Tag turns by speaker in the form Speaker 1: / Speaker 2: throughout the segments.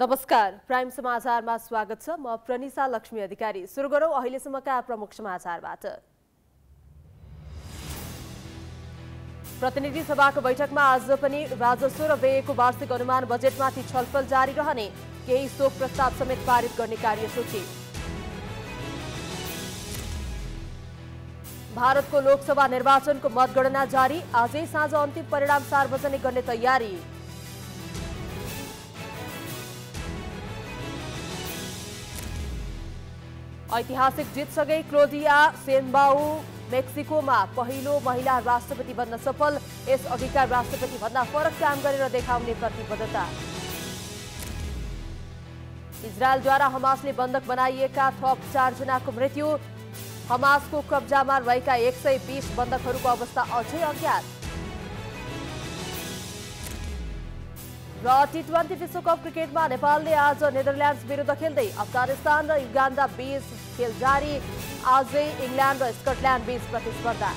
Speaker 1: नमस्कार प्राइम समाचारमा स्वागत छ म प्रनिसा लक्ष्मी अधिकारी सुरु गरौँ अहिलेसम्मका प्रमुख समाचारबाट प्रतिनिधि सभाको बैठकमा आज पनि राजस्व र व्ययको वार्षिक अनुमान बजेटमाथि छलफल जारी रहने केही शोक प्रस्ताव समेत पारित गर्ने कार्यसूची भारतको लोकसभा निर्वाचनको मतगणना जारी आजै साँझ अन्तिम परिणाम सार्वजनिक गर्ने तयारी ऐतिहासिक जितसँगै क्लोडिया सेनबाउ मेक्सिकोमा पहिलो महिला राष्ट्रपति बन्न सफल यस राष्ट्रपति भन्दा फरक काम गरेर देखाउने प्रतिबद्धता इजरायलद्वारा हमासले बन्धक बनाइएका थप चारजनाको मृत्यु हमासको कब्जामा रहेका एक सय बिस बन्धकहरूको अवस्था अझै अज्ञात र टी ट्वेन्टी विश्वकप क्रिकेटमा नेपालले आज नेदरल्यान्ड्स विरुद्ध खेल्दै अफगानिस्तान र युगान्डा बीच खेल जारी आजै इङ्ल्यान्ड र स्कटल्यान्ड बीच प्रतिस्पर्धा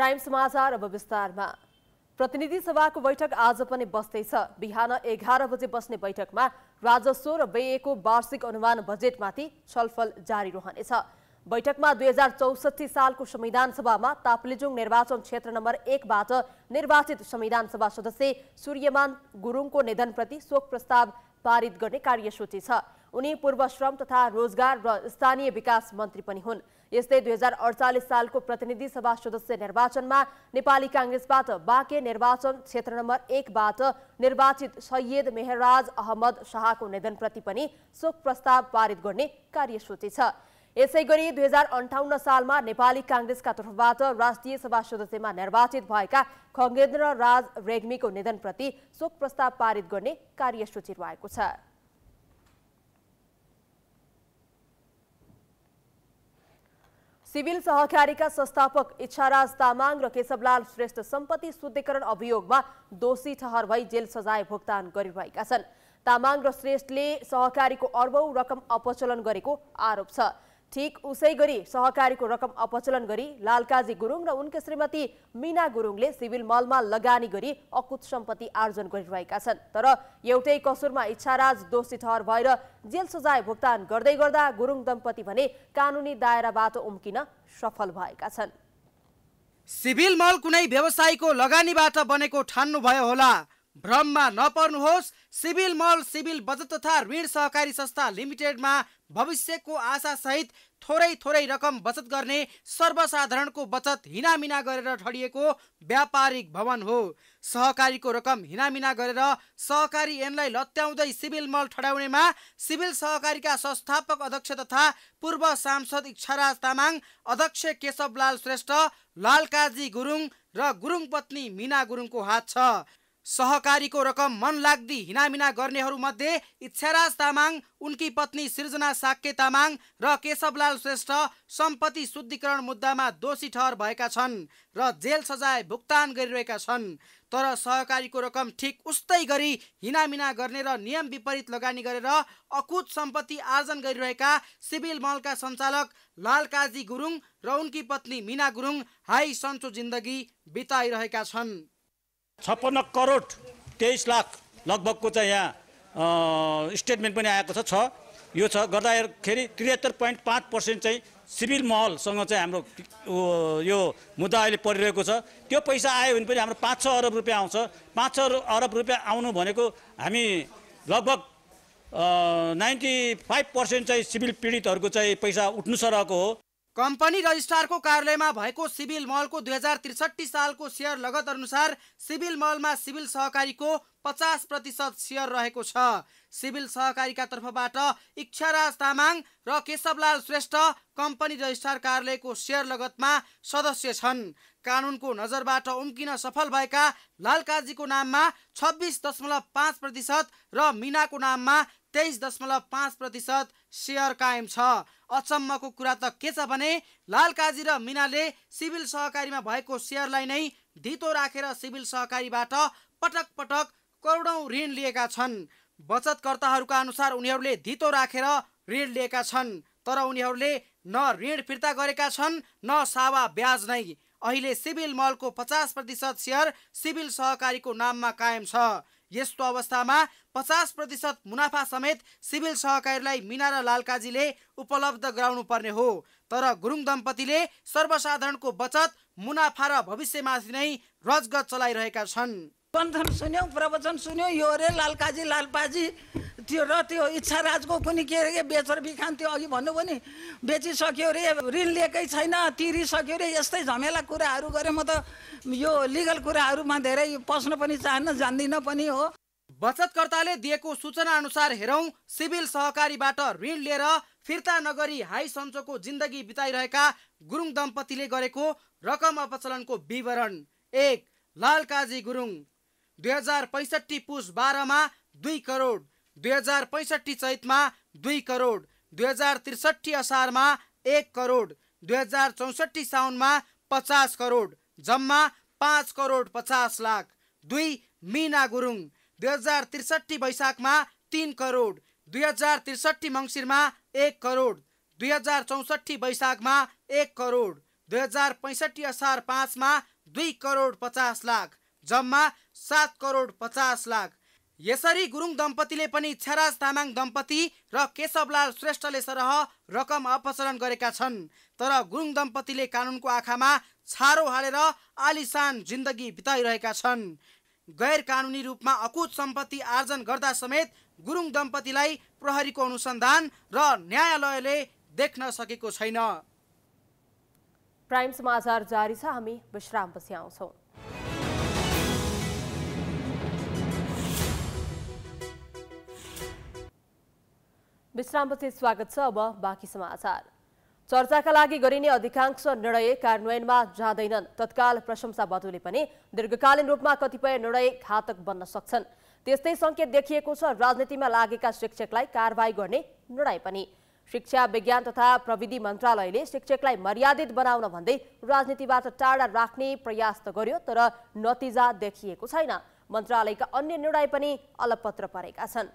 Speaker 1: प्राइम समाचार अब विस्तारमा प्रतिनिधि सभाको बैठक आज पनि बस्दैछ बिहान एघार बजे बस्ने बैठकमा राजस्व र व्ययको वार्षिक अनुमान बजेटमाथि छलफल जारी रहनेछ बैठकमा दुई हजार चौसठी सालको संविधान सभामा ताप्लेजुङ निर्वाचन क्षेत्र नम्बर एकबाट निर्वाचित संविधान सभा सदस्य सूर्यमान गुरुङको निधनप्रति शोक प्रस्ताव पारित गर्ने कार्यसूची छ उनी पूर्व श्रम तथा रोजगार र स्थानीय विकास मन्त्री पनि हुन् यस्तै दुई हजार अडचालिस सालको प्रतिनिधि सभा सदस्य निर्वाचनमा नेपाली काङ्ग्रेसबाट बाँके निर्वाचन क्षेत्र नम्बर एकबाट निर्वाचित सैयद मेहराज अहमद शाहको निधनप्रति पनि शोक प्रस्ताव पारित गर्ने कार्यसूची छ यसै गरी दुई हजार अन्ठाउन्न सालमा नेपाली काङ्ग्रेसका तर्फबाट राष्ट्रिय सभा सदस्यमा निर्वाचित भएका खगेन्द्र राज रेग्मीको निधनप्रति शोक प्रस्ताव पारित गर्ने कार्यसूची रहेको छ सिभिल सहकारीका संस्थापक इच्छाराज तामाङ र केशवलाल श्रेष्ठ सम्पत्ति शुद्धिकरण अभियोगमा दोषी ठहर भई जेल सजाय भुक्तान गरिरहेका छन् तामाङ र श्रेष्ठले सहकारीको अर्बौं रकम अपचलन गरेको आरोप छ ठिक उसै गरी सहकारीको रकम अपचलन गरी लालकाजी गुरुङ र उनकी श्रीमती मिना गुरुङले सिभिल मलमा लगानी गरी अकुत सम्पत्ति आर्जन गरिरहेका छन् तर एउटै कसुरमा इच्छाराज दोषी ठहर भएर जेल सजाय भुक्तान गर्दै गर्दा गुरुङ दम्पति भने कानुनी दायराबाट उम्किन
Speaker 2: सफल भएका छन् सिभिल मल कुनै व्यवसायीको लगानीबाट बनेको ठान्नुभयो होला भ्रममा नपर्नुहोस् सिभिल मल सिभिल बचत तथा ऋण सहकारी संस्था लिमिटेडमा भविष्यको आशा सहित थोरै थोरै रकम बचत गर्ने सर्वसाधारणको बचत हिनामिना गरेर ठडिएको व्यापारिक भवन हो सहकारीको रकम हिनामिना गरेर सहकारी एनलाई लत्याउँदै सिभिल मल ठडाउनेमा सिभिल सहकारीका संस्थापक अध्यक्ष तथा पूर्व सांसद इच्छाराज तामाङ अध्यक्ष केशवलाल श्रेष्ठ लालकाजी गुरुङ र गुरुङ पत्नी मिना गुरुङको हात छ सहकारीको रकम मन लाग्दी हिनामिना गर्नेहरूमध्ये इच्छाराज तामाङ उनकी पत्नी सृजना साक्य तामाङ र केशवलाल श्रेष्ठ सम्पत्ति शुद्धिकरण मुद्दामा दोषी ठहर भएका छन् र जेल सजाय भुक्तान गरिरहेका छन् तर सहकारीको रकम ठिक उस्तै गरी हिनामिना गर्ने र नियम विपरीत लगानी गरेर अकुत सम्पत्ति आर्जन गरिरहेका सिभिल मलका सञ्चालक लालकाजी गुरुङ र उनकी पत्नी मिना गुरुङ हाई सन्चो जिन्दगी बिताइरहेका छन् छप्पन्न करोड तेइस लाख लगभगको चाहिँ यहाँ स्टेटमेन्ट पनि आएको छ यो छ गर्दाखेरि त्रिहत्तर पोइन्ट पाँच पर्सेन्ट चाहिँ सिभिल महलसँग चाहिँ हाम्रो यो मुद्दा अहिले परिरहेको छ त्यो पैसा आयो भने पनि हाम्रो पाँच छ अरब रुपियाँ आउँछ पाँच छ अरब रुपियाँ आउनु भनेको हामी लगभग नाइन्टी फाइभ पर्सेन्ट चाहिँ सिभिल पीडितहरूको चाहिँ पैसा उठ्नु सरको हो कम्पनी रजिस्ट्रारको कार्यालयमा भएको सिभिल मलको दुई हजार त्रिसठी सालको सेयर लगत अनुसार सिभिल मलमा सिभिल सहकारीको पचास प्रतिशत सेयर रहेको छ सिभिल सहकारीका तर्फबाट इच्छाराज तामाङ र केशवलाल श्रेष्ठ कम्पनी रजिस्ट्रार कार्यालयको सेयर लगतमा सदस्य छन् कानुनको नजरबाट उम्किन सफल भएका लालकाजीको नाममा छब्बिस दशमलव पाँच प्रतिशत र मिनाको नाममा तेइस दशमलव पाँच प्रतिशत सेयर कायम छ अचम्मको कुरा त के छ भने लालकाजी र मिनाले सिभिल सहकारीमा भएको सेयरलाई नै धितो राखेर सिभिल सहकारीबाट पटक पटक करोडौँ ऋण लिएका छन् बचतकर्ताहरूका अनुसार उनीहरूले धितो राखेर ऋण लिएका छन् तर उनीहरूले न ऋण फिर्ता गरेका छन् न सावा ब्याज नै अहिले सिभिल मलको पचास प्रतिशत सेयर सिभिल सहकारीको नाममा कायम छ यस्तो अवस्थामा पचास प्रतिशत मुनाफा समेत सिभिल सहकारीलाई मिना र लालकाजीले उपलब्ध गराउनु पर्ने हो तर गुरुङ दम्पतिले सर्वसाधारणको बचत मुनाफा र भविष्यमाथि नै रजगत चलाइरहेका छन् प्रवचन सुन्यो यो अरे लालकाजी लालपाजी त्यो र त्यो इच्छा राजको पनि के अरे बेचेर बिखान त्यो अघि भन्नुभयो नि बेचिसक्यो रे ऋण लिएकै छैन तिरिसक्यो रे यस्तै झमेला कुराहरू गरेँ म त यो लिगल कुराहरूमा धेरै पस्न पनि चाहन्न जान्दिनँ पनि हो बचतकर्ताले दिएको सूचना अनुसार हेरौँ सिभिल सहकारीबाट ऋण लिएर फिर्ता नगरी हाई सन्चोको जिन्दगी बिताइरहेका गुरुङ दम्पतिले गरेको रकम अपचलनको विवरण एक लालकाजी गुरुङ दुई हजार पैँसठी पुस बाह्रमा दुई करोड दुई हजार पैँसठी चैतमा दुई करोड दुई हजार त्रिसठी असारमा एक करोड दुई हजार चौसठी साउनमा पचास करोड जम्मा पाँच करोड पचास लाख दुई मिना गुरुङ दुई हजार त्रिसठी वैशाखमा तिन करोड दुई हजार त्रिसठी मङ्सिरमा एक करोड दुई हजार चौसठी वैशाखमा एक करोड दुई हजार पैँसठी असार पाँचमा दुई करोड पचास लाख जम्मा सात करोड पचास लाख यसरी गुरुङ दम्पतिले पनि छराज तामाङ दम्पति र केशवलाल श्रेष्ठले सरह रकम अपसरण गरेका छन् तर गुरुङ दम्पतिले कानुनको आँखामा छारो हालेर आलिसान जिन्दगी बिताइरहेका छन् गैर कानुनी रूपमा अकुत सम्पत्ति आर्जन गर्दा समेत गुरुङ दम्पतिलाई प्रहरीको अनुसन्धान र न्यायालयले देख्न सकेको छैन
Speaker 1: प्राइम समाचार जारी छ हामी विश्रामपछि आउँछौँ विश्रामपछि स्वागत छ अब बाँकी समाचार चर्चाका लागि गरिने अधिकांश निर्णय कार्यान्वयनमा जाँदैनन् तत्काल प्रशंसा बदुले पनि दीर्घकालीन रूपमा कतिपय निर्णय घातक बन्न सक्छन् त्यस्तै सङ्केत देखिएको छ राजनीतिमा लागेका शिक्षकलाई कारवाही गर्ने निर्णय पनि शिक्षा विज्ञान तथा प्रविधि मन्त्रालयले शिक्षकलाई मर्यादित बनाउन भन्दै राजनीतिबाट टाढा राख्ने प्रयास त गर्यो तर नतिजा देखिएको छैन मन्त्रालयका अन्य निर्णय पनि अलपत्र परेका छन्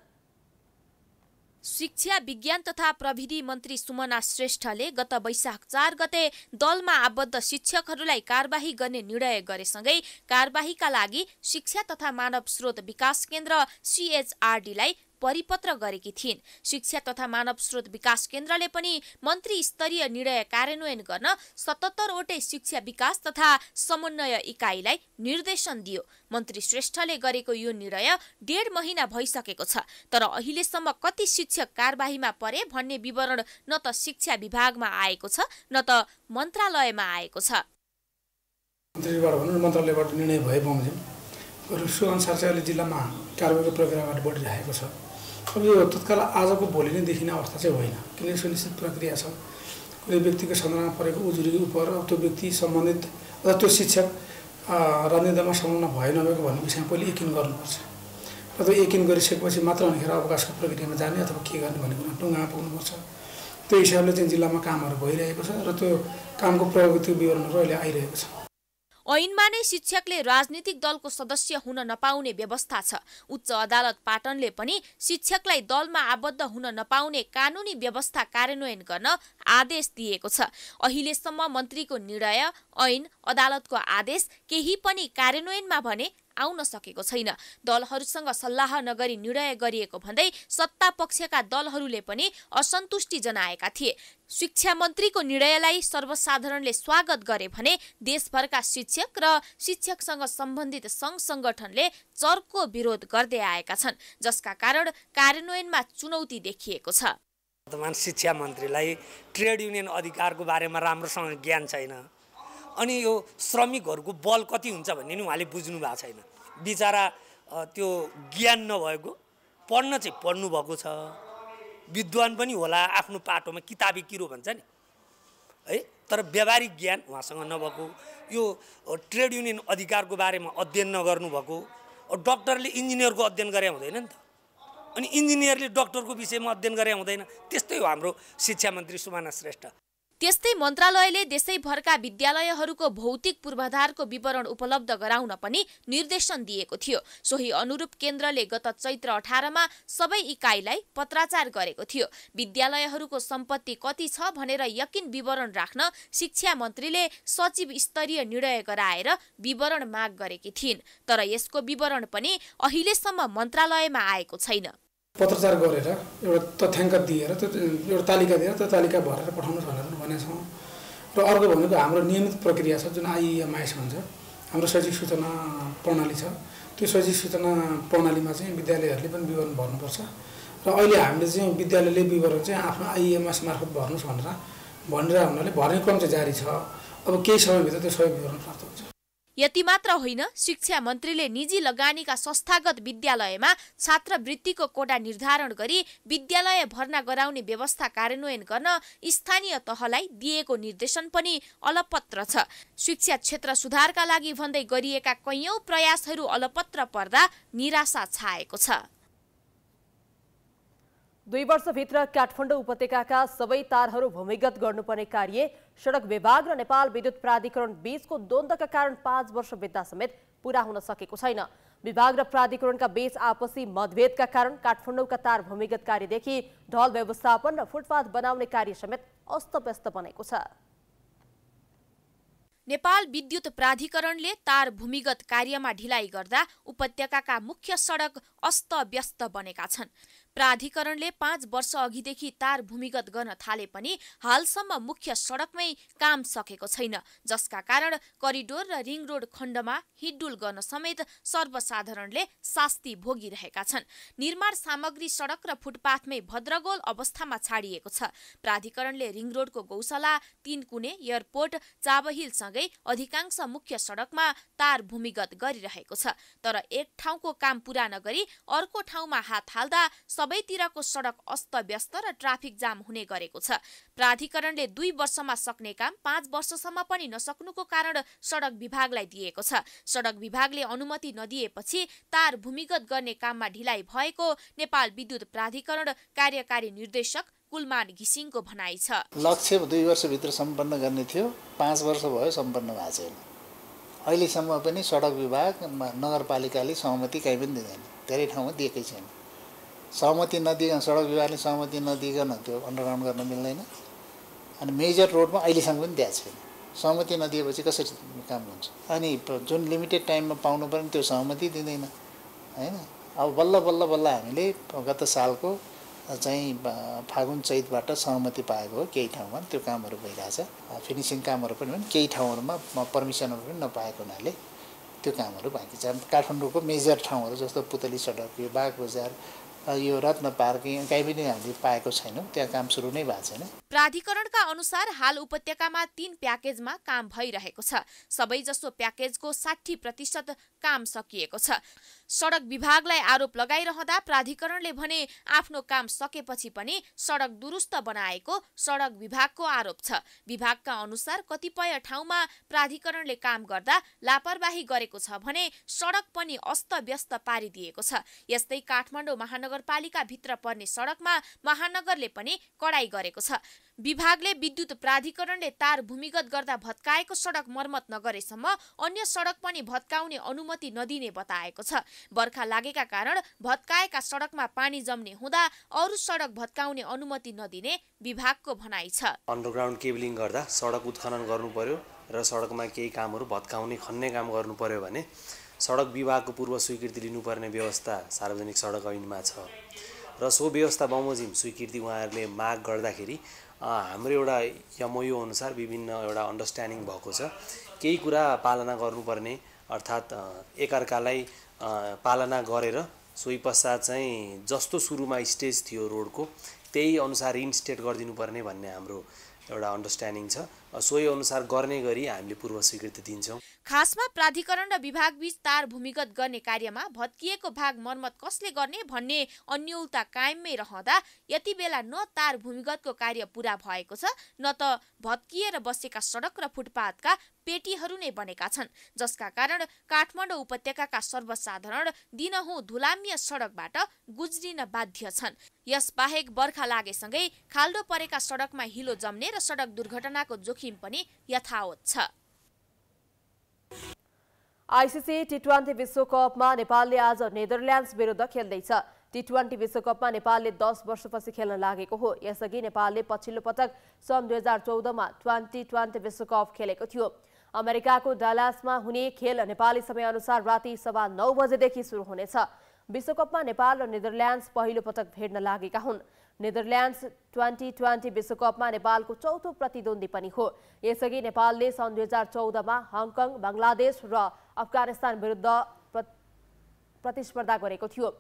Speaker 3: शिक्षा विज्ञान तथा प्रविधि मन्त्री सुमना श्रेष्ठले गत वैशाख चार गते दलमा आबद्ध शिक्षकहरूलाई कारवाही गर्ने निर्णय गरेसँगै कारवाहीका लागि शिक्षा तथा मानव स्रोत विकास केन्द्र सिएचआरडीलाई परिपत्र गरेकी थिइन् शिक्षा तथा मानव स्रोत विकास केन्द्रले पनि मन्त्री स्तरीय निर्णय कार्यान्वयन गर्न सतहत्तरवटै शिक्षा विकास तथा समन्वय इकाइलाई निर्देशन दियो मन्त्री श्रेष्ठले गरेको यो निर्णय डेढ महिना भइसकेको छ तर अहिलेसम्म कति शिक्षक कारवाहीमा परे भन्ने विवरण न त शिक्षा विभागमा आएको छ न त मन्त्रालयमा आएको छ
Speaker 2: मन्त्रीबाट भनौँ मन्त्रालयबाट निर्णय भए बमोजिम अनुसार चाहिँ अहिले जिल्लामा कारवाहीको प्रक्रियाबाट बढिरहेको छ अब यो तत्काल आजको भोलि नै देखिने अवस्था चाहिँ होइन किनकि सुनिश्चित प्रक्रिया छ कुनै व्यक्तिको सन्दर्भमा परेको उजुरी उपर त्यो व्यक्ति सम्बन्धित र त्यो शिक्षक राजनीतिमा संलग्न भए नभएको भन्ने विषयमा पहिले यकिन गर्नुपर्छ र त्यो यकिन गरिसकेपछि मात्र अनिखेर अवकाशको प्रक्रियामा जाने अथवा के गर्ने भन्ने कुरा टुङ्गामा पुग्नुपर्छ त्यो हिसाबले चाहिँ जिल्लामा कामहरू भइरहेको छ र त्यो कामको प्रगतिको विवरणहरू अहिले आइरहेको छ
Speaker 3: ऐनमा नै शिक्षकले राजनीतिक दलको सदस्य हुन नपाउने व्यवस्था छ उच्च अदालत पाटनले पनि शिक्षकलाई दलमा आबद्ध हुन नपाउने कानुनी व्यवस्था कार्यान्वयन गर्न आदेश दिएको छ अहिलेसम्म मन्त्रीको निर्णय ऐन अदालतको आदेश केही पनि कार्यान्वयनमा भने आउन सकेको छैन दलहरूसँग सल्लाह नगरी निर्णय गरिएको भन्दै सत्ता पक्षका दलहरूले पनि असन्तुष्टि जनाएका थिए शिक्षा मन्त्रीको निर्णयलाई सर्वसाधारणले स्वागत गरे भने देशभरका शिक्षक र शिक्षकसँग सम्बन्धित सङ्घ सङ्गठनले चर्को विरोध गर्दै आएका छन् जसका कारण कार्यान्वयनमा चुनौती
Speaker 2: देखिएको छ वर्तमान शिक्षा मन्त्रीलाई ट्रेड युनियन अधिकारको बारेमा राम्रोसँग ज्ञान छैन अनि यो श्रमिकहरूको बल कति हुन्छ भन्ने नि उहाँले बुझ्नु भएको छैन बिचरा त्यो ज्ञान नभएको पढ्न चाहिँ पढ्नुभएको छ विद्वान पनि होला आफ्नो पाटोमा किताबी किरो भन्छ नि है तर व्यावहारिक ज्ञान उहाँसँग नभएको यो ट्रेड युनियन अधिकारको बारेमा अध्ययन नगर्नुभएको डक्टरले इन्जिनियरको अध्ययन गरे हुँदैन नि त अनि इन्जिनियरले डक्टरको विषयमा अध्ययन गरे हुँदैन त्यस्तै हो हाम्रो शिक्षा मन्त्री सुमाना श्रेष्ठ
Speaker 3: त्यस्तै मन्त्रालयले देशैभरका विद्यालयहरूको भौतिक पूर्वाधारको विवरण उपलब्ध गराउन पनि निर्देशन दिएको थियो सोही अनुरूप केन्द्रले गत चैत्र अठारमा सबै इकाइलाई पत्राचार गरेको थियो विद्यालयहरूको सम्पत्ति कति छ भनेर यकिन विवरण राख्न शिक्षा मन्त्रीले सचिव स्तरीय निर्णय गराएर विवरण माग गरेकी थिइन् तर यसको विवरण पनि अहिलेसम्म मन्त्रालयमा आएको छैन
Speaker 2: पत्रचार गरेर एउटा तथ्याङ्क दिएर एउटा तालिका दिएर त्यो तालिका भरेर पठाउनु भनेर भन्नेछौँ र अर्को भनेको हाम्रो नियमित प्रक्रिया छ जुन आइएमआइएस भन्छ हाम्रो शैक्षिक सूचना प्रणाली छ त्यो शैक्षिक सूचना प्रणालीमा चाहिँ विद्यालयहरूले पनि विवरण भर्नुपर्छ र अहिले हामीले चाहिँ विद्यालयले विवरण चाहिँ आफ्नो आइएमएस मार्फत भर्नुहोस् भनेर भनिरहेको हुनाले भर्ने क्रम चाहिँ जारी छ अब केही समयभित्र त्यो सबै विवरण प्राप्त हुन्छ
Speaker 3: यति मात्र होइन शिक्षा मन्त्रीले निजी लगानीका संस्थागत विद्यालयमा छात्रवृत्तिको कोटा निर्धारण गरी विद्यालय भर्ना गराउने व्यवस्था कार्यान्वयन गर्न स्थानीय तहलाई दिएको निर्देशन पनि अलपत्र छ शिक्षा क्षेत्र सुधारका लागि भन्दै गरिएका कैयौं प्रयासहरू अलपत्र पर्दा निराशा छाएको छ दुई
Speaker 1: वर्षभित्र काठमाडौँ उपत्यकाका सबै तारहरू भूमिगत गर्नुपर्ने कार्य सडक विभाग र नेपाल विद्युत प्राधिकरण बीचको द्वन्द्वका कारण पाँच वर्ष बित्दा समेत पूरा हुन सकेको छैन विभाग र प्राधिकरणका बीच आपसी मतभेदका कारण काठमाडौँका तार भूमिगत कार्यदेखि ढल व्यवस्थापन र फुटपाथ बनाउने कार्य समेत अस्तव्यस्त बनेको छ
Speaker 3: नेपाल विद्युत प्राधिकरणले तार भूमिगत कार्यमा ढिलाइ गर्दा उपत्यकाका मुख्य सडक अस्तव्यस्त बनेका छन् प्राधिकरणले पाँच वर्ष अघिदेखि तार भूमिगत गर्न थाले पनि हालसम्म मुख्य सडकमै काम सकेको छैन जसका कारण करिडोर र रिङ रोड खण्डमा हिडुल गर्न समेत सर्वसाधारणले शास्ति भोगिरहेका छन् निर्माण सामग्री सडक र फुटपाथमै भद्रगोल अवस्थामा छाडिएको छ प्राधिकरणले रिङ रोडको गौशाला तीनकुने एयरपोर्ट चाबहिलसँगै अधिकांश मुख्य सडकमा तार भूमिगत गरिरहेको छ तर एक ठाउँको काम पूरा नगरी अर्को ठाउँमा हात हाल्दा सबैतिरको सडक अस्तव्यस्त र ट्राफिक जाम हुने गरेको छ प्राधिकरणले दुई वर्षमा सक्ने काम पाँच वर्षसम्म पनि नसक्नुको कारण सडक विभागलाई दिएको छ सडक विभागले अनुमति नदिएपछि तार भूमिगत गर्ने काममा ढिलाइ भएको नेपाल विद्युत प्राधिकरण कार्यकारी निर्देशक कुलमान घिसिङको भनाइ छ
Speaker 2: लक्ष्य दुई वर्षभित्र सम्पन्न गर्ने थियो पाँच वर्ष भयो सम्पन्न भएको छैन अहिलेसम्म पनि सडक विभाग नगरपालिकाले सहमति कहीँ पनि दिँदैन धेरै ठाउँमा दिएकै छैन सहमति नदिकन सडक विभागले सहमति नदिकन त्यो अन्डरग्राउन्ड गर्न मिल्दैन अनि मेजर रोडमा अहिलेसम्म पनि दिएको छैन सहमति नदिएपछि कसरी काम हुन्छ अनि जुन लिमिटेड टाइममा पाउनु पर्ने त्यो सहमति दिँदैन होइन अब बल्ल बल्ल बल्ल हामीले गत सालको चाहिँ फागुन चैतबाट सहमति पाएको हो केही ठाउँमा त्यो कामहरू भइरहेछ फिनिसिङ कामहरू पनि केही ठाउँहरूमा पर्मिसनहरू पनि नपाएको हुनाले त्यो कामहरू बाँकी छ काठमाडौँको मेजर ठाउँहरू जस्तो पुतली सडक यो बाघ बजार यो रत्न पार्किङ कहीँ पनि हामीले पाएको छैनौँ त्यहाँ काम सुरु नै भएको छैन
Speaker 3: प्राधिकरणका अनुसार हाल उपत्यकामा तीन प्याकेजमा काम भइरहेको छ सबैजसो प्याकेजको साठी प्रतिशत काम सकिएको छ सडक विभागलाई आरोप लगाइरहँदा प्राधिकरणले भने आफ्नो काम सकेपछि पनि सडक दुरुस्त बनाएको सडक विभागको आरोप छ विभागका अनुसार कतिपय ठाउँमा प्राधिकरणले काम गर्दा लापरवाही गरेको छ भने सडक पनि अस्त व्यस्त पारिदिएको छ यस्तै काठमाडौँ महानगर महानगरपालिकाभित्र पर्ने सडकमा महानगरले पनि कडाई गरेको छ विभागले विद्युत प्राधिकरणले तार भूमिगत गर्दा भत्काएको सडक मर्मत नगरेसम्म अन्य सडक पनि भत्काउने अनुमति नदिने बताएको छ बर्खा लागेका कारण भत्काएका सडकमा पानी जम्ने हुँदा अरू सडक भत्काउने अनुमति नदिने विभागको भनाइ छ
Speaker 1: अन्डरग्राउन्ड केबलिङ गर्दा सडक उत्खनन गर्नु पर्यो र सडकमा केही कामहरू भत्काउने खन्ने काम गर्नु पर्यो भने सडक विभागको पूर्व स्वीकृति लिनुपर्ने व्यवस्था सार्वजनिक सडक ऐनमा छ र सो व्यवस्था बमोजिम स्वीकृति उहाँहरूले माग गर्दाखेरि हाम्रो एउटा यमयो अनुसार विभिन्न एउटा अन्डरस्ट्यान्डिङ भएको छ केही कुरा पालना गर्नुपर्ने अर्थात् एकअर्कालाई पालना गरेर सोही पश्चात चाहिँ जस्तो सुरुमा स्टेज थियो रोडको त्यही अनुसार रिन्स्टेट गरिदिनुपर्ने भन्ने हाम्रो एउटा अन्डरस्ट्यान्डिङ छ सोही अनुसार गर्ने गरी हामीले पूर्व स्वीकृति दिन्छौँ
Speaker 3: खासमा प्राधिकरण र विभाग बीच तार भूमिगत गर्ने कार्यमा भत्किएको भाग मर्मत कसले गर्ने भन्ने अन्यलता कायमै रहँदा यति बेला न तार भूमिगतको कार्य पुरा भएको छ न त भत्किएर बसेका सडक र फुटपाथका पेटीहरू नै बनेका छन् जसका कारण काठमाडौँ उपत्यका सर्वसाधारण दिनहुँ धुलाम्य सडकबाट गुज्रिन बाध्य छन् यस बाहेक बर्खा लागेसँगै खाल्डो परेका सडकमा हिलो जम्ने र सडक दुर्घटनाको जोखिम जोखिम पनि यथावत छ
Speaker 1: आइसिसी टी ट्वेन्टी विश्वकपमा नेपालले आज नेदरल्यान्ड्स विरुद्ध खेल्दैछ टी ट्वेन्टी विश्वकपमा नेपालले दस वर्षपछि खेल्न लागेको हो यसअघि नेपालले पछिल्लो पटक सन् दुई हजार चौधमा ट्वेन्टी ट्वेन्टी विश्वकप खेलेको थियो अमेरिकाको डालासमा हुने खेल नेपाली समयअनुसार राति सभा नौ बजेदेखि सुरु हुनेछ विश्वकपमा नेपाल र नेदरल्यान्ड्स पहिलो पटक भेट्न लागेका हुन् नेदरल्यान्ड्स ट्वेन्टी ट्वेन्टी विश्वकपमा नेपालको चौथो प्रतिद्वन्दी पनि हो यसअघि नेपालले सन् दुई हजार चौधमा हङकङ बङ्गलादेश र अफगानिस्तान विरुद्ध प्रतिस्पर्धा गरेको थियो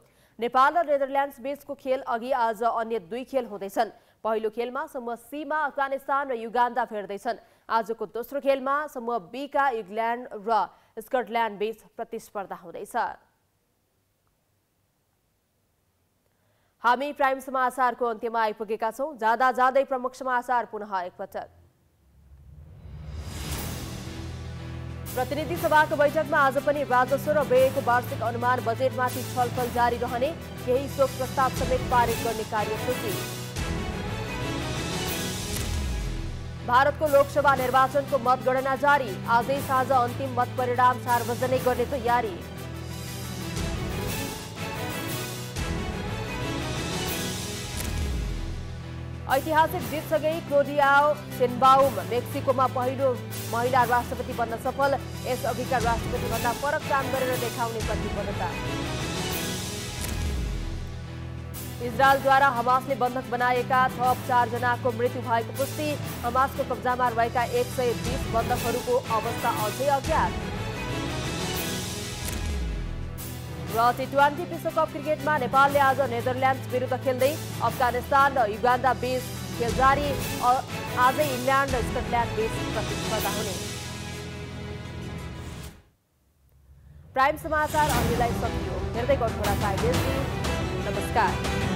Speaker 1: नेपाल र नेदरल्यान्ड्स बीचको खेल अघि आज अन्य दुई खेल हुँदैछन् पहिलो खेलमा समूह सीमा अफगानिस्तान र युगान्डा फेर्दैछन् आजको दोस्रो खेलमा समूह बीका इङ्ल्यान्ड र स्कटल्यान्ड बीच प्रतिस्पर्धा हुँदैछ हामी प्राइम समाचारको अन्त्यमा आइपुगेका छौँ जाँदा जाँदै प्रमुख समाचार पुनः एकपटक प्रतिनिधि सभाको बैठकमा आज पनि राजस्व र व्ययको वार्षिक अनुमान बजेटमाथि छलफल जारी रहने केही शोक प्रस्ताव समेत पारित गर्ने कार्यसूची भारतको लोकसभा निर्वाचनको मतगणना जारी आजै साँझ अन्तिम मत परिणाम सार्वजनिक गर्ने तयारी ऐतिहासिक जितसँगै क्लोडियाओ सेन्बाउम मेक्सिकोमा पहिलो महिला राष्ट्रपति बन्न सफल राष्ट्रपति राष्ट्रपतिभन्दा फरक काम गरेर देखाउने प्रतिबद्धता इजरायलद्वारा हमासले बन्धक बनाएका थप चारजनाको मृत्यु भएको पुष्टि हमासको कब्जामा रहेका एक सय बिस बन्धकहरूको अवस्था अझै अज्ञात र टी ट्वेन्टी विश्वकप क्रिकेटमा नेपालले आज नेदरल्यान्ड्स विरुद्ध खेल्दै अफगानिस्तान र युगान्डा बीच खेल जारी आजै इङ्ल्यान्ड र स्कटल्यान्ड बीच प्रतिस्पर्धा हुने प्राइम समाचार अहिलेलाई सकियो हेर्दै गर्नुहोला नमस्कार